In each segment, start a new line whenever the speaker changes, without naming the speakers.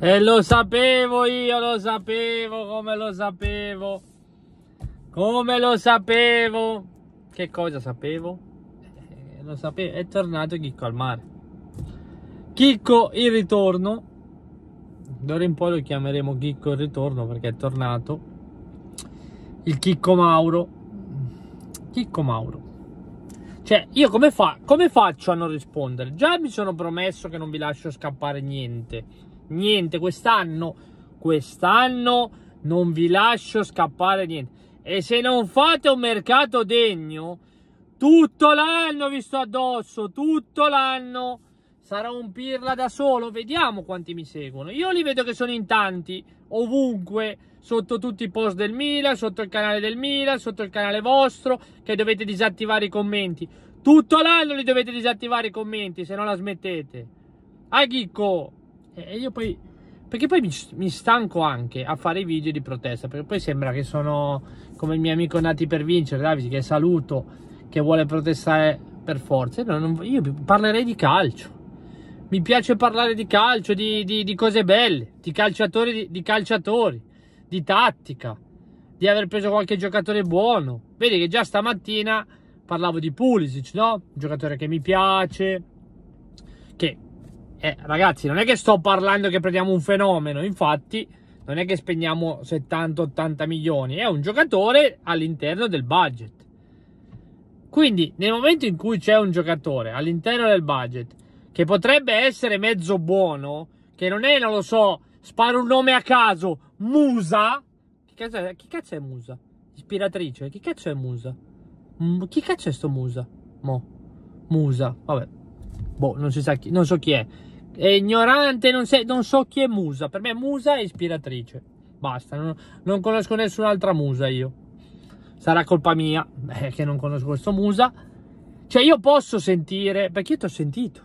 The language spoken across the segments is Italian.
E lo sapevo io, lo sapevo, come lo sapevo. Come lo sapevo. Che cosa sapevo? Eh, lo sapevo, è tornato Chicco al mare. Chicco il ritorno. D'ora in poi lo chiameremo Chicco il ritorno perché è tornato. Il Chicco Mauro. Chicco Mauro. Cioè, io come, fa come faccio a non rispondere? Già mi sono promesso che non vi lascio scappare niente niente quest'anno. Quest'anno non vi lascio scappare niente. E se non fate un mercato degno, tutto l'anno vi sto addosso, tutto l'anno sarà un pirla da solo. Vediamo quanti mi seguono. Io li vedo che sono in tanti, ovunque, sotto tutti i post del Milan, sotto il canale del Milan, sotto il canale vostro, che dovete disattivare i commenti. Tutto l'anno li dovete disattivare i commenti, se non la smettete. Ah, Chicco! E io poi... Perché poi mi, mi, stanco anche a fare i video di protesta, perché poi sembra che sono come il mio amico Nati per vincere, Davide, che saluto, che vuole protestare per forza. No, non, io parlerei di calcio. Mi piace parlare di calcio, di, di, di cose belle, di calciatori, di, di calciatori, di tattica, di aver preso qualche giocatore buono. Vedi che già stamattina parlavo di Pulisic, no? Un giocatore che mi piace, che eh, ragazzi, non è che sto parlando che prendiamo un fenomeno, infatti non è che spendiamo 70-80 milioni, è un giocatore all'interno del budget. Quindi nel momento in cui c'è un giocatore all'interno del budget che potrebbe essere mezzo buono, che non è, non lo so, sparo un nome a caso, Musa, chi cazzo è, chi cazzo è Musa? Ispiratrice, chi cazzo è Musa? M chi cazzo è sto Musa? Mo. Musa, vabbè, boh, non si sa chi, non so chi è è ignorante, non, sei, non, so chi è Musa. Per me Musa è ispiratrice. Basta, non, non conosco nessun'altra Musa io. Sarà colpa mia eh, che non conosco questo Musa. Cioè io posso sentire, perché io ti ho sentito.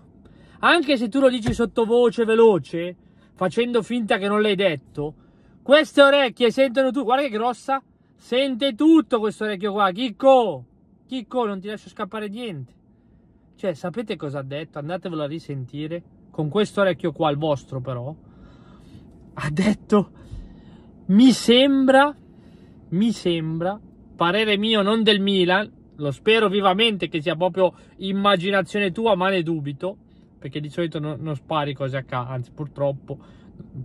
Anche se tu lo dici sottovoce, veloce, facendo finta che non l'hai detto, queste orecchie sentono tu, guarda che grossa, sente tutto questo orecchio qua, chicco, chicco, non ti lascio scappare niente. Cioè, sapete cosa ha detto? Andatevelo a risentire con questo orecchio qua, il vostro però, ha detto, mi sembra, mi sembra, parere mio non del Milan, lo spero vivamente che sia proprio immaginazione tua, ma ne dubito, perché di solito non, non spari cose a caso, anzi purtroppo,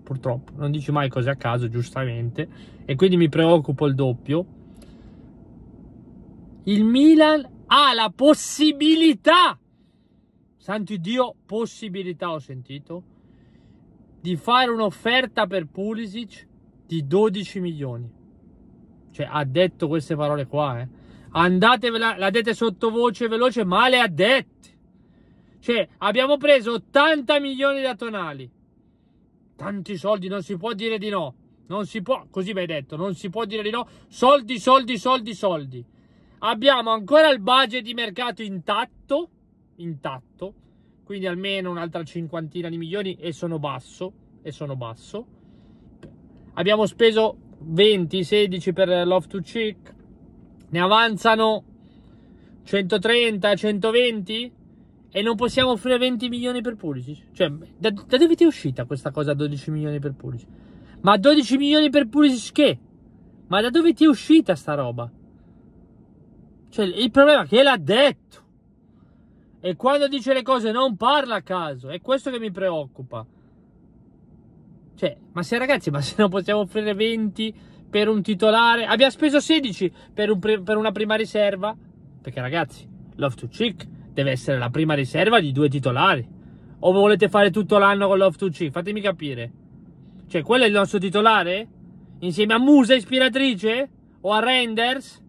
purtroppo, non dici mai cose a caso, giustamente, e quindi mi preoccupo il doppio. Il Milan ha la possibilità santo Dio, possibilità ho sentito di fare un'offerta per Pulisic di 12 milioni. Cioè, ha detto queste parole qua, eh. Andatevela, la dete sottovoce veloce, ma le ha dette. Cioè, abbiamo preso 80 milioni da Tonali. Tanti soldi, non si può dire di no. Non si può, così mi hai detto, non si può dire di no. Soldi, soldi, soldi, soldi. Abbiamo ancora il budget di mercato intatto intatto, quindi almeno un'altra cinquantina di milioni e sono basso, e sono basso. Abbiamo speso 20-16 per Love to Chick, ne avanzano 130-120 e non possiamo offrire 20 milioni per Pulisic. Cioè, da, da dove ti è uscita questa cosa 12 milioni per Pulisic? Ma 12 milioni per Pulisic che? Ma da dove ti è uscita sta roba? Cioè, il problema è che l'ha detto. E quando dice le cose non parla a caso. È questo che mi preoccupa. Cioè, ma se ragazzi, ma se non possiamo offrire 20 per un titolare... Abbiamo speso 16 per, un, per una prima riserva. Perché ragazzi, Love to Chick deve essere la prima riserva di due titolari. O volete fare tutto l'anno con Love to Chick? Fatemi capire. Cioè, quello è il nostro titolare? Insieme a Musa ispiratrice? O a Renders?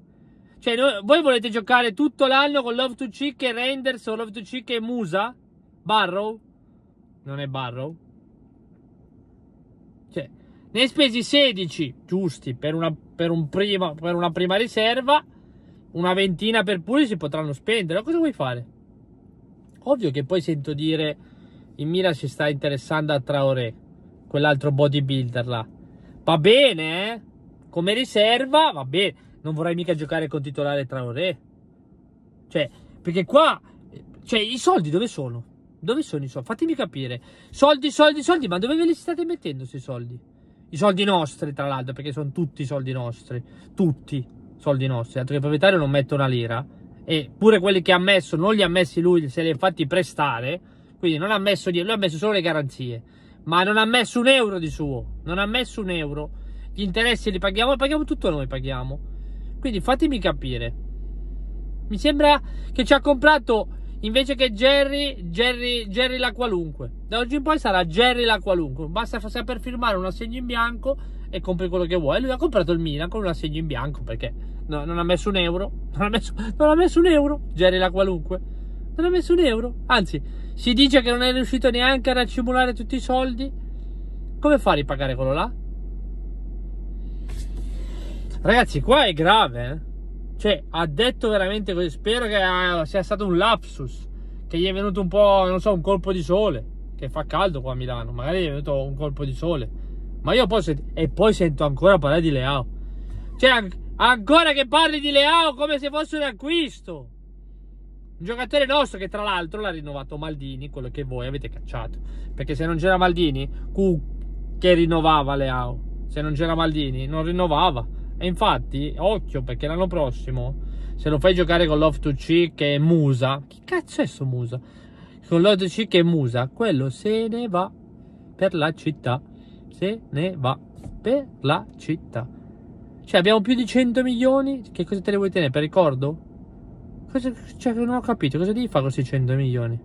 Cioè, noi, voi volete giocare tutto l'anno con Love to Chick e Renders o Love to Chick e Musa? Barrow? Non è Barrow? Cioè, ne hai spesi 16, giusti, per una, per un prima, per una prima riserva. Una ventina per pure si potranno spendere. Ma Cosa vuoi fare? Ovvio che poi sento dire in Mira si sta interessando a Traoré, quell'altro bodybuilder là. Va bene, eh? Come riserva, va bene non vorrai mica giocare con titolare Traoré. Cioè, perché qua, cioè, i soldi dove sono? Dove sono i soldi? Fatemi capire. Soldi, soldi, soldi, ma dove ve li state mettendo questi soldi? I soldi nostri, tra l'altro, perché sono tutti soldi nostri. Tutti soldi nostri. Altro che il proprietario non mette una lira. E pure quelli che ha messo, non li ha messi lui, se li ha fatti prestare. Quindi non ha messo niente, lui ha messo solo le garanzie. Ma non ha messo un euro di suo. Non ha messo un euro. Gli interessi li paghiamo, li paghiamo tutto noi, paghiamo quindi fatemi capire. Mi sembra che ci ha comprato invece che Jerry, Jerry, Jerry la qualunque. Da oggi in poi sarà Jerry la qualunque. Basta saper firmare un assegno in bianco e compri quello che vuoi. Lui ha comprato il Milan con un assegno in bianco perché no, non ha messo un euro. Non ha messo, non ha messo un euro. Jerry la qualunque. Non ha messo un euro. Anzi, si dice che non è riuscito neanche a raccimolare tutti i soldi. Come fa a ripagare quello là? Ragazzi, qua è grave, eh? Cioè, ha detto veramente così. Spero che eh, sia stato un lapsus, che gli è venuto un po', non so, un colpo di sole. Che fa caldo qua a Milano, magari gli è venuto un colpo di sole. Ma io poi sento, e poi sento ancora parlare di Leao. Cioè, ancora che parli di Leao come se fosse un acquisto. Un giocatore nostro che tra l'altro l'ha rinnovato Maldini, quello che voi avete cacciato. Perché se non c'era Maldini, Q che rinnovava Leao. Se non c'era Maldini, non rinnovava. E infatti, occhio, perché l'anno prossimo, se lo fai giocare con Love 2C che è Musa, che cazzo è sto Musa? Con Love 2C che è Musa, quello se ne va per la città. Se ne va per la città. Cioè, abbiamo più di 100 milioni. Che cosa te ne vuoi tenere? Per ricordo? Cosa, cioè, non ho capito. Cosa devi fare con questi 100 milioni?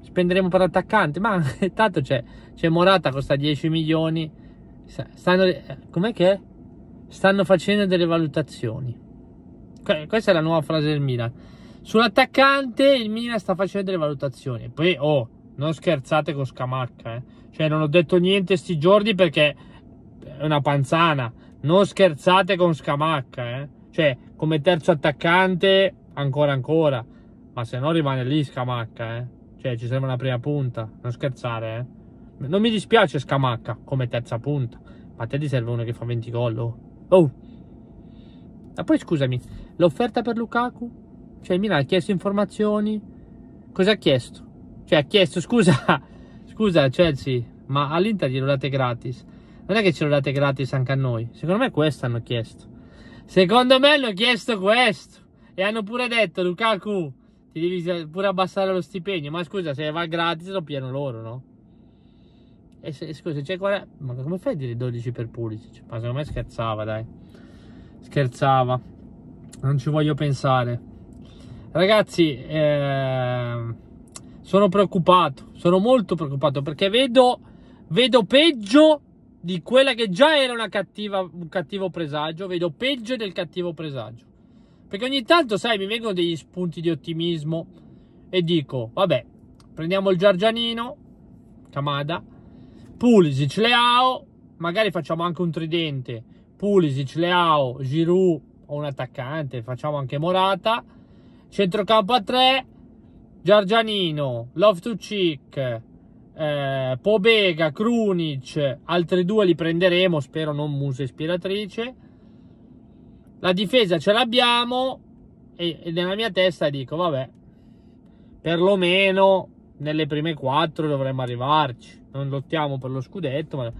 Spenderemo per l'attaccante? Ma intanto c'è, c'è Morata, costa 10 milioni stanno, eh, com'è che è? Stanno facendo delle valutazioni. Questa è la nuova frase del Milan. Sull'attaccante il Milan sta facendo delle valutazioni. Poi, oh, non scherzate con Scamacca, eh. Cioè, non ho detto niente sti giorni perché è una panzana. Non scherzate con Scamacca, eh. Cioè, come terzo attaccante, ancora ancora. Ma se no rimane lì Scamacca, eh. Cioè, ci serve una prima punta. Non scherzare, eh. Non mi dispiace Scamacca come terza punta, ma a te ti serve uno che fa 20 gol. Oh. oh. Ma poi scusami, l'offerta per Lukaku? Cioè, Milan ha chiesto informazioni. Cosa ha chiesto? Cioè, ha chiesto, scusa, scusa Chelsea, ma all'Inter glielo date gratis. Non è che ce lo date gratis anche a noi. Secondo me questo hanno chiesto. Secondo me hanno chiesto questo. E hanno pure detto, Lukaku, ti devi pure abbassare lo stipendio. Ma scusa, se va gratis lo pieno loro, no? E se, scusa, cioè, guarda, ma come fai a dire 12 per Pulisic? Cioè, ma secondo me scherzava, dai. Scherzava. Non ci voglio pensare. Ragazzi, eh, sono preoccupato. Sono molto preoccupato perché vedo, vedo peggio di quella che già era cattiva, un cattivo presagio. Vedo peggio del cattivo presagio. Perché ogni tanto, sai, mi vengono degli spunti di ottimismo e dico, vabbè, prendiamo il Giorgianino, Camada, Pulisic, Leao, magari facciamo anche un tridente, Pulisic, Leao, Giroud o un attaccante, facciamo anche Morata, centrocampo a tre, Giargianino, Love to Cheek, eh, Pobega, Krunic, altri due li prenderemo, spero non musa ispiratrice. La difesa ce l'abbiamo e, e nella mia testa dico, vabbè, perlomeno nelle prime quattro dovremmo arrivarci. Non lottiamo per lo scudetto, ma,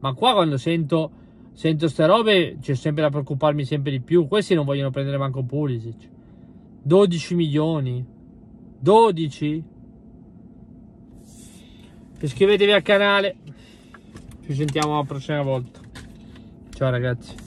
ma qua quando sento, sento ste robe c'è sempre da preoccuparmi sempre di più. Questi non vogliono prendere manco Pulisic. 12 milioni. 12. Iscrivetevi al canale. Ci sentiamo la prossima volta. Ciao ragazzi.